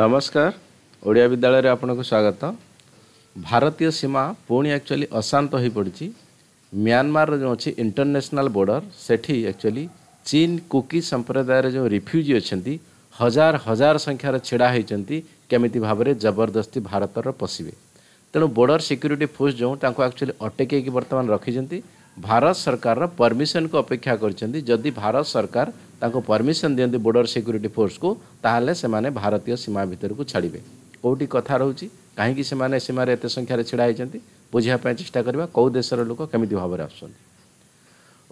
ନମସ୍କାର ଓଡ଼ିଆ ବିଦ୍ୟାଳୟରେ ଆପଣଙ୍କୁ ସ୍ୱାଗତ ଭାରତୀୟ ସୀମା ପୁଣି ଆକ୍ଚୁଆଲି ଅଶାନ୍ତ ହୋଇପଡ଼ିଛି ମିଆଁମାରର ଯେଉଁ ଅଛି ଇଣ୍ଟରନ୍ୟାସନାଲ୍ ବର୍ଡ଼ର ସେଠି ଆକ୍ଚୁଆଲି ଚୀନ୍ କୁକି ସମ୍ପ୍ରଦାୟର ଯେଉଁ ରିଫ୍ୟୁଜି ଅଛନ୍ତି ହଜାର ହଜାର ସଂଖ୍ୟାର ଛିଡ଼ା ହୋଇଛନ୍ତି କେମିତି ଭାବରେ ଜବରଦସ୍ତି ଭାରତର ପଶିବେ ତେଣୁ ବର୍ଡ଼ର ସିକ୍ୟୁରିଟି ଫୋର୍ସ ଯେଉଁ ତାଙ୍କୁ ଆକ୍ଚୁଆଲି ଅଟକେଇକି ବର୍ତ୍ତମାନ ରଖିଛନ୍ତି ଭାରତ ସରକାରର ପରମିସନକୁ ଅପେକ୍ଷା କରିଛନ୍ତି ଯଦି ଭାରତ ସରକାର ତାଙ୍କୁ ପରମିସନ୍ ଦିଅନ୍ତି ବୋର୍ଡ଼ର ସିକ୍ୟୁରିଟି ଫୋର୍ସକୁ ତାହେଲେ ସେମାନେ ଭାରତୀୟ ସୀମା ଭିତରକୁ ଛାଡ଼ିବେ କେଉଁଠି କଥା ରହୁଛି କାହିଁକି ସେମାନେ ସୀମାରେ ଏତେ ସଂଖ୍ୟାରେ ଛିଡ଼ା ହୋଇଛନ୍ତି ବୁଝିବା ପାଇଁ ଚେଷ୍ଟା କରିବା କେଉଁ ଦେଶର ଲୋକ କେମିତି ଭାବରେ ଆସୁଛନ୍ତି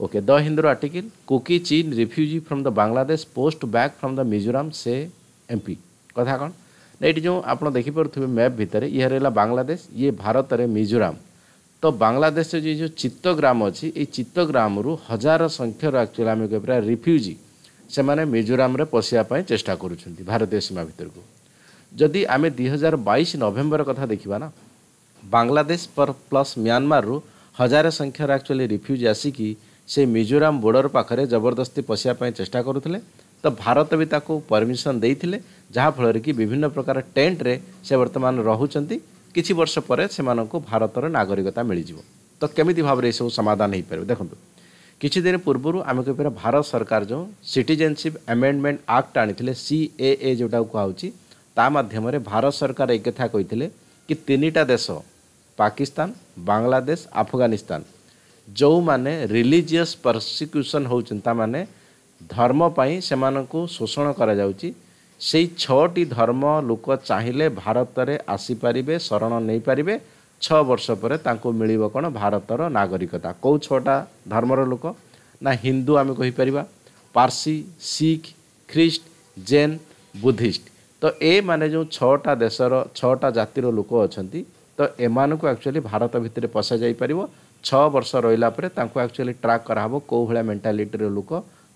ଓକେ ଦ ହିନ୍ଦୁର article Kuki Chin refugee from the Bangladesh pushed back from the Mizoram ସେ ଏମ୍ପି କଥା କ'ଣ ଏଇଠି ଯେଉଁ ଆପଣ ଦେଖିପାରୁଥିବେ ମ୍ୟାପ୍ ଭିତରେ ଇଏ ରହିଲା ବାଂଲାଦେଶ ଇଏ ଭାରତରେ ମିଜୋରାମ ତ ବାଂଲାଦେଶରେ ଯେଉଁ ଚିତ୍ତଗ୍ରାମ ଅଛି ଏଇ ଚିତ୍ତଗ୍ରାମରୁ ହଜାର ସଂଖ୍ୟାର ଆକ୍ଚୁଆଲି ଆମେ କହିପାରିବା ରିଫ୍ୟୁଜି ସେମାନେ ମିଜୋରାମରେ ପଶିବା ପାଇଁ ଚେଷ୍ଟା କରୁଛନ୍ତି ଭାରତୀୟ ସୀମା ଭିତରକୁ ଯଦି ଆମେ ଦୁଇ ହଜାର ବାଇଶ ନଭେମ୍ବର କଥା ଦେଖିବା ନା ବାଂଲାଦେଶ ପ୍ଲସ୍ ମ୍ୟାନମାରରୁ ହଜାରେ ସଂଖ୍ୟାରେ ଆକ୍ଚୁଆଲି ରିଫ୍ୟୁଜ୍ ଆସିକି ସେ ମିଜୋରାମ ବୋର୍ଡର ପାଖରେ ଜବରଦସ୍ତି ପଶିବା ପାଇଁ ଚେଷ୍ଟା କରୁଥିଲେ ତ ଭାରତ ବି ତାକୁ ପରମିସନ୍ ଦେଇଥିଲେ ଯାହାଫଳରେ କି ବିଭିନ୍ନ ପ୍ରକାର ଟେଣ୍ଟରେ ସେ ବର୍ତ୍ତମାନ ରହୁଛନ୍ତି କିଛି ବର୍ଷ ପରେ ସେମାନଙ୍କୁ ଭାରତର ନାଗରିକତା ମିଳିଯିବ ତ କେମିତି ଭାବରେ ଏସବୁ ସମାଧାନ ହୋଇପାରିବ ଦେଖନ୍ତୁ କିଛି ଦିନ ପୂର୍ବରୁ ଆମେ କହିପାରିବା ଭାରତ ସରକାର ଯେଉଁ ସିଟିଜେନସିପ୍ ଆମେଣ୍ଡମେଣ୍ଟ ଆକ୍ଟ ଆଣିଥିଲେ ସି ଏ ଏ ଯେଉଁଟାକୁ କୁହାହେଉଛି ତା ମାଧ୍ୟମରେ ଭାରତ ସରକାର ଏକଥା କହିଥିଲେ କି ତିନିଟା ଦେଶ ପାକିସ୍ତାନ ବାଂଲାଦେଶ ଆଫଗାନିସ୍ତାନ ଯେଉଁମାନେ ରିଲିଜିୟସ୍ ପର୍ସିକ୍ୟୁସନ୍ ହେଉଛନ୍ତି ତାମାନେ ଧର୍ମ ପାଇଁ ସେମାନଙ୍କୁ ଶୋଷଣ କରାଯାଉଛି ସେଇ ଛଅଟି ଧର୍ମ ଲୋକ ଚାହିଁଲେ ଭାରତରେ ଆସିପାରିବେ ଶରଣ ନେଇପାରିବେ ଛଅ ବର୍ଷ ପରେ ତାଙ୍କୁ ମିଳିବ କ'ଣ ଭାରତର ନାଗରିକତା କେଉଁ ଛଅଟା ଧର୍ମର ଲୋକ ନା ହିନ୍ଦୁ ଆମେ କହିପାରିବା ପାର୍ସି ଶିଖ୍ ଖ୍ରୀଷ୍ଟ ଜୈନ ବୁଦ୍ଧିଷ୍ଟ ତ ଏମାନେ ଯେଉଁ ଛଅଟା ଦେଶର ଛଅଟା ଜାତିର ଲୋକ ଅଛନ୍ତି ତ ଏମାନଙ୍କୁ ଆକ୍ଚୁଆଲି ଭାରତ ଭିତରେ ପଶାଯାଇପାରିବ ଛଅ ବର୍ଷ ରହିଲା ପରେ ତାଙ୍କୁ ଆକ୍ଚୁଆଲି ଟ୍ରାକ୍ କରାହେବ କେଉଁ ଭଳିଆ ମେଣ୍ଟାଲିଟିର ଲୋକ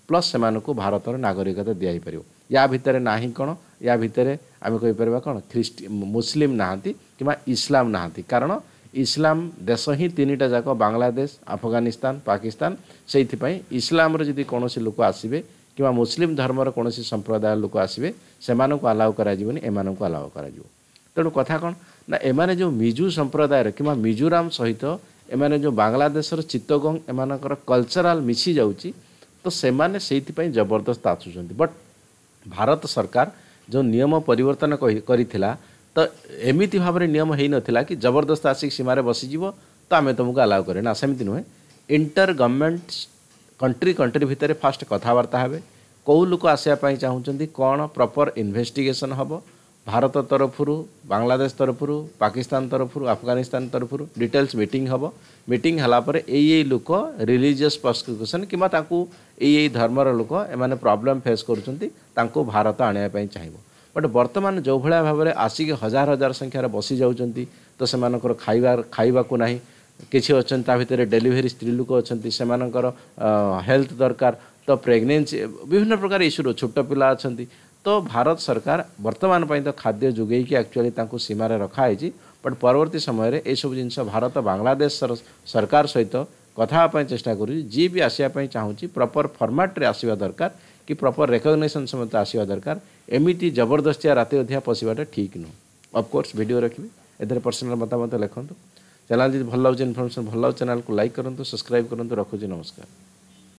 ପ୍ଲସ୍ ସେମାନଙ୍କୁ ଭାରତର ନାଗରିକତା ଦିଆଯାଇପାରିବ ୟା ଭିତରେ ନାହିଁ କ'ଣ ୟା ଭିତରେ ଆମେ କହିପାରିବା କ'ଣ ଖ୍ରୀଷ୍ଟି ମୁସଲିମ୍ ନାହାନ୍ତି କିମ୍ବା ଇସଲାମ ନାହାନ୍ତି କାରଣ ଇସଲାମ ଦେଶ ହିଁ ତିନିଟା ଯାକ ବାଂଲାଦେଶ ଆଫଗାନିସ୍ତାନ ପାକିସ୍ତାନ ସେଇଥିପାଇଁ ଇସଲାମର ଯଦି କୌଣସି ଲୋକ ଆସିବେ କିମ୍ବା ମୁସଲିମ୍ ଧର୍ମର କୌଣସି ସମ୍ପ୍ରଦାୟ ଲୋକ ଆସିବେ ସେମାନଙ୍କୁ ଆଲାଉ କରାଯିବନି ଏମାନଙ୍କୁ ଆଲାଉ କରାଯିବ ତେଣୁ କଥା କ'ଣ ନା ଏମାନେ ଯେଉଁ ମିଜୁ ସମ୍ପ୍ରଦାୟର କିମ୍ବା ମିଜୋରାମ ସହିତ ଏମାନେ ଯେଉଁ ବାଂଲାଦେଶର ଚିତ୍ତଗଙ୍ଗ ଏମାନଙ୍କର କଲଚରାଲ୍ ମିଶିଯାଉଛି ତ ସେମାନେ ସେଇଥିପାଇଁ ଜବରଦସ୍ତ ଆସୁଛନ୍ତି ବଟ୍ ଭାରତ ସରକାର ଯେଉଁ ନିୟମ ପରିବର୍ତ୍ତନ କରିଥିଲା ତ ଏମିତି ଭାବରେ ନିୟମ ହେଇନଥିଲା କି ଜବରଦସ୍ତ ଆସିକି ସୀମାରେ ବସିଯିବ ତ ଆମେ ତୁମକୁ ଆଲାଉ କରେ ନା ସେମିତି ନୁହେଁ ଇଣ୍ଟର ଗଭର୍ଣ୍ଣମେଣ୍ଟ କଣ୍ଟ୍ରି କଣ୍ଟ୍ରି ଭିତରେ ଫାଷ୍ଟ କଥାବାର୍ତ୍ତା ହେବେ କେଉଁ ଲୋକ ଆସିବା ପାଇଁ ଚାହୁଁଛନ୍ତି କ'ଣ ପ୍ରପର୍ ଇନଭେଷ୍ଟିଗେସନ୍ ହେବ ଭାରତ ତରଫରୁ ବାଂଲାଦେଶ ତରଫରୁ ପାକିସ୍ତାନ ତରଫରୁ ଆଫଗାନିସ୍ତାନ ତରଫରୁ ଡିଟେଲ୍ସ ମିଟିଂ ହେବ ମିଟିଂ ହେଲା ପରେ ଏଇ ଏଇ ଲୋକ ରିଲିଜିୟସ୍ ପ୍ରସିକ୍ୟୁସନ୍ କିମ୍ବା ତାଙ୍କୁ ଏଇ ଏଇ ଧର୍ମର ଲୋକ ଏମାନେ ପ୍ରୋବ୍ଲେମ୍ ଫେସ୍ କରୁଛନ୍ତି ତାଙ୍କୁ ଭାରତ ଆଣିବା ପାଇଁ ଚାହିଁବ ବଟ୍ ବର୍ତ୍ତମାନ ଯେଉଁଭଳିଆ ଭାବରେ ଆସିକି ହଜାର ହଜାର ସଂଖ୍ୟାରେ ବସି ଯାଉଛନ୍ତି ତ ସେମାନଙ୍କର ଖାଇବା ଖାଇବାକୁ ନାହିଁ କିଛି ଅଛନ୍ତି ତା ଭିତରେ ଡେଲିଭରି ସ୍ତ୍ରୀ ଲୋକ ଅଛନ୍ତି ସେମାନଙ୍କର ହେଲ୍ଥ ଦରକାର ତ ପ୍ରେଗନେନ୍ସି ବିଭିନ୍ନ ପ୍ରକାର ଇସ୍ୟୁର ଛୋଟ ପିଲା ଅଛନ୍ତି ତ ଭାରତ ସରକାର ବର୍ତ୍ତମାନ ପାଇଁ ତ ଖାଦ୍ୟ ଯୋଗାଇକି ଆକ୍ଚୁଆଲି ତାଙ୍କୁ ସୀମାରେ ରଖାହେଇଛି ବଟ୍ ପରବର୍ତ୍ତୀ ସମୟରେ ଏସବୁ ଜିନିଷ ଭାରତ ବାଂଲାଦେଶ ସରକାର ସହିତ କଥା ହେବା ପାଇଁ ଚେଷ୍ଟା କରୁଛି ଯିଏ ବି ଆସିବା ପାଇଁ ଚାହୁଁଛି ପ୍ରପର୍ ଫର୍ମାଟ୍ରେ ଆସିବା ଦରକାର କି ପ୍ରପର୍ ରେକଗ୍ନେସନ୍ ସମେତ ଆସିବା ଦରକାର ଏମିତି ଜବରଦସ୍ତିଆ ରାତି ଅଧିଆ ପଶିବାଟା ଠିକ୍ ନୁହଁ ଅଫ୍କୋର୍ସ ଭିଡ଼ିଓ ରଖିବି ଏଥିରେ ପର୍ସନାଲ୍ ମତାମତ ଲେଖନ୍ତୁ ଚ୍ୟାନେଲ୍ ଯଦି ଭଲ ଲାଗୁଛି ଇନଫର୍ମେସନ୍ ଭଲ ଲାଗୁଛି ଚ୍ୟାନେଲ୍କୁ ଲାଇକ୍ କରନ୍ତୁ ସବସ୍କ୍ରାଇବ୍ କରନ୍ତୁ ରଖୁଛି ନମସ୍କାର